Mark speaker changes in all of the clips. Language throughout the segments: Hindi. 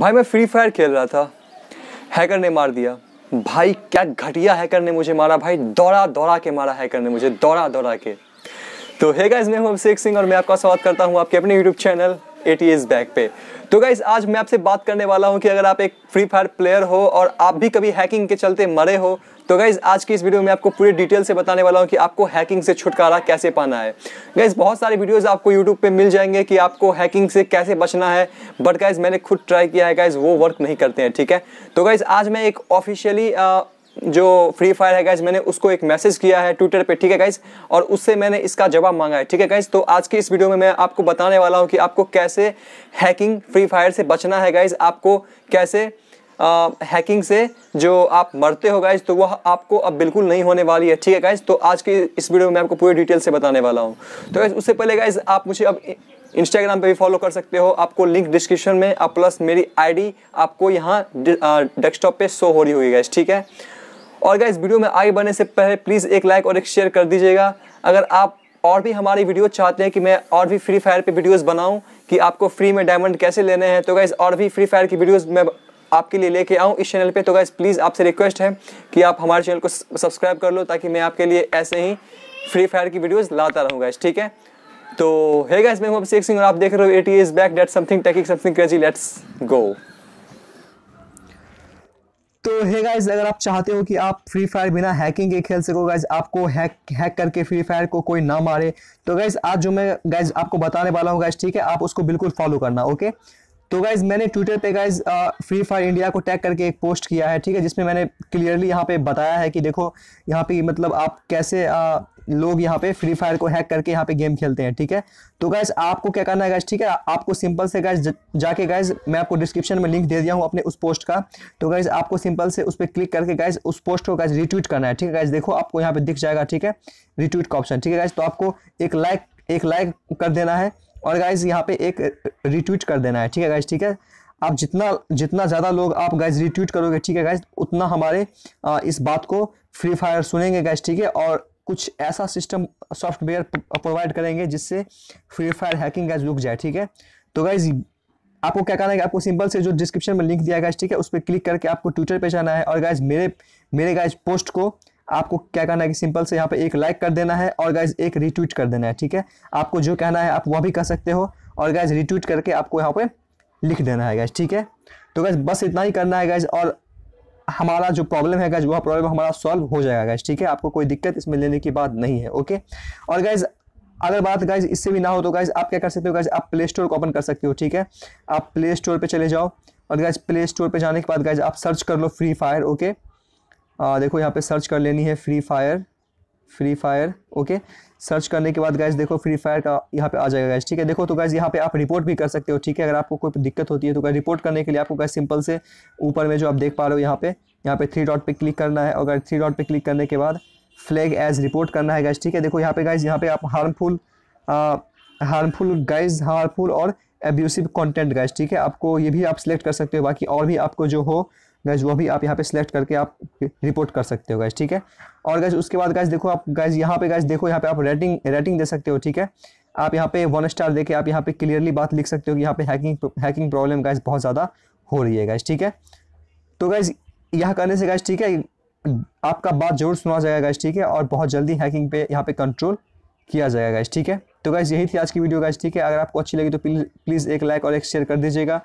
Speaker 1: भाई मैं फ्री फायर खेल रहा था हैकर ने मार दिया भाई क्या घटिया हैकर ने मुझे मारा भाई दौड़ा दौड़ा के मारा हैकर ने मुझे दौड़ा दौड़ा के तो हे गाइस मैं हूं अभिषेक सिंह और मैं आपका स्वागत करता हूं आपके अपने YouTube channel eight years back पे तो गाइज आज मैं आपसे बात करने वाला हूँ कि अगर आप एक फ्री फायर प्लेयर हो और आप भी कभी हैकिंग के चलते मरे हो तो गाइज आज की इस वीडियो में आपको पूरी डिटेल से बताने वाला हूँ कि आपको हैकिंग से छुटकारा कैसे पाना है गाइज बहुत सारे वीडियोस आपको यूट्यूब पे मिल जाएंगे कि आपको हैकिंग से कैसे बचना है बट गाइज मैंने खुद ट्राई किया है गाइज वो वर्क नहीं करते हैं ठीक है तो गाइज आज मैं एक ऑफिशियली जो फ्री फायर है गाइज मैंने उसको एक मैसेज किया है ट्विटर पे ठीक है गाइज और उससे मैंने इसका जवाब मांगा है ठीक है गाइज तो आज की इस वीडियो में मैं आपको बताने वाला हूँ कि आपको कैसे हैकिंग फ्री फायर से बचना है गाइज आपको कैसे आ, हैकिंग से जो आप मरते हो गाइज तो वह आपको अब बिल्कुल नहीं होने वाली है ठीक है गाइज तो आज की इस वीडियो में मैं आपको पूरी डिटेल से बताने वाला हूँ तो गाइज उससे पहले गाइज आप मुझे अब इंस्टाग्राम पे भी फॉलो कर सकते हो आपको लिंक डिस्क्रिप्शन में प्लस मेरी आईडी आपको यहाँ डेस्कटॉप पे शो हो रही होगी गाइज ठीक है और अगर इस वीडियो में आगे बढ़ने से पहले प्लीज़ एक लाइक और एक शेयर कर दीजिएगा अगर आप और भी हमारी वीडियो चाहते हैं कि मैं और भी फ्री फायर पे वीडियोस बनाऊं कि आपको फ्री में डायमंड कैसे लेने हैं तो गाइज़ और भी फ्री फायर की वीडियोस मैं आपके लिए लेके आऊँ इस चैनल पे तो गाइज़ प्लीज़ आपसे रिक्वेस्ट है कि आप हमारे चैनल को सब्सक्राइब कर लो ताकि मैं आपके लिए ऐसे ही फ्री फायर की वीडियोज़ लाता रहूँ गाइज ठीक है तो है गाइज मैं हूँ अभिषेक सिंह और आप देख रहे हो eighty is back date something taking something crazy let's go तो हे गाइज अगर आप चाहते हो कि आप फ्री फायर बिना हैकिंग के खेल सको गाइज आपको हैक हैक करके फ्री फायर को कोई ना मारे तो गाइज आज जो मैं गाइज आपको बताने वाला हूँ गाइज ठीक है आप उसको बिल्कुल फॉलो करना ओके तो गाइज मैंने ट्विटर पे गाइज फ्री फायर इंडिया को टैग करके एक पोस्ट किया है ठीक है जिसमें मैंने क्लियरली यहाँ पे बताया है कि देखो यहाँ पे मतलब आप कैसे आ, uh, लोग यहाँ पे फ्री फायर को हैक करके यहाँ पे गेम खेलते हैं ठीक है तो गाइज़ आपको क्या करना है गाइज ठीक है आपको सिंपल से गैस जाके गाइज मैं आपको डिस्क्रिप्शन में लिंक दे दिया हूँ अपने उस पोस्ट का तो गाइज आपको सिंपल से उस पर क्लिक करके गाइज उस पोस्ट को गैस रिट्वीट करना है ठीक है गाइज देखो आपको यहाँ पे दिख जाएगा ठीक है रिट्वीट का ऑप्शन ठीक है गाइज तो आपको एक लाइक एक लाइक कर देना है और गाइज यहाँ पे एक रिट्वीट कर देना है ठीक है गाइज ठीक है आप जितना जितना ज़्यादा लोग आप गाइज रिट्वीट करोगे ठीक है गाइज उतना हमारे आ, इस बात को फ्री फायर सुनेंगे गाइज ठीक है और कुछ ऐसा सिस्टम सॉफ्टवेयर प्रोवाइड करेंगे जिससे फ्री फायर हैकिंग गाइज रुक जाए ठीक है तो गाइज आपको क्या करना है कि आपको सिंपल से जो डिस्क्रिप्शन में लिंक दिया गया ठीक है उस पर क्लिक करके आपको ट्विटर पे जाना है और गाइज मेरे मेरे गाइज पोस्ट को आपको क्या करना है कि सिंपल से यहाँ पे एक लाइक कर देना है और गाइज एक रिट्वीट कर देना है ठीक है आपको जो कहना है आप वह भी कर सकते हो और गाइज रिट्वीट करके आपको यहाँ पे लिख देना है गाइज ठीक है तो गाइज बस इतना ही करना है गाइज और हमारा जो प्रॉब्लम है गाइज वह प्रॉब्लम हमारा सॉल्व हो जाएगा गाइज ठीक है आपको कोई दिक्कत इसमें लेने की बात नहीं है ओके और गाइज अगर बात गाइज इससे भी ना हो तो गाइज आप क्या कर सकते हो गाइज आप प्ले स्टोर को ओपन कर सकते हो ठीक है आप प्ले स्टोर पर चले जाओ और गाइज प्ले स्टोर पर जाने के बाद गाइज आप सर्च कर लो फ्री फायर ओके आ, देखो यहाँ पे सर्च कर लेनी है Free Fire Free Fire okay search करने के बाद गैस देखो फ्री फायर का यहाँ पे आ जाएगा गैस ठीक है देखो तो गैस यहाँ पे आप रिपोर्ट भी कर सकते हो ठीक है अगर आपको कोई दिक्कत होती है तो गैस रिपोर्ट करने के लिए आपको गैस सिंपल से ऊपर में जो आप देख पा रहे हो यहाँ पे यहाँ पे थ्री डॉट पे क्लिक करना है अगर थ्री डॉट पे क्लिक करने के बाद फ्लैग एज रिपोर्ट करना है गैस ठीक है देखो यहाँ पे गैस यहाँ पे आप हार्मफुल हार्मफुल गैस हार्मफुल और एब्यूसिव कॉन्टेंट गैस ठीक है आपको ये भी आप सिलेक्ट कर सकते हो बाकी और भी आपको जो हो गैस वो भी आप यहाँ पे सिलेक्ट करके आप रिपोर्ट कर सकते हो गैस ठीक है और गैस उसके बाद गैस देखो आप गैस यहाँ पे गैस देखो यहाँ पे आप रेटिंग रेटिंग दे सकते हो ठीक है आप यहाँ पे वन स्टार देके आप यहाँ पे क्लियरली बात लिख सकते हो कि यहाँ पे हैकिंग हैकिंग प्रॉब्लम गैस बहुत ज़्यादा हो रही है गैस ठीक है तो गैस यहाँ करने से गैस ठीक है आपका बात जरूर सुना जाएगा गैस ठीक है और बहुत जल्दी हैकिंग पे यहाँ पे कंट्रोल किया जाएगा गैस ठीक है तो गैस यही थी आज की वीडियो गैस ठीक है अगर आपको अच्छी लगी तो प्लीज़ एक लाइक और एक शेयर कर दीजिएगा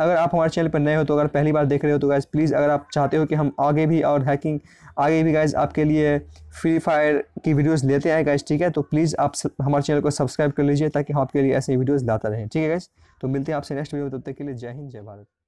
Speaker 1: अगर आप हमारे चैनल पर नए हो तो अगर पहली बार देख रहे हो तो गाइज़ प्लीज़ अगर आप चाहते हो कि हम आगे भी और हैकिंग आगे भी गाइज़ आपके लिए फ्री फायर की वीडियोस लेते आए गाइज़ ठीक है तो प्लीज़ आप हमारे चैनल को सब्सक्राइब कर लीजिए ताकि हम आपके लिए ऐसे वीडियोज़ लाता रहें ठीक है गाइज़ तो मिलते हैं आपसे नेक्स्ट वीडियो तब तक के लिए जय हिंद जय भारत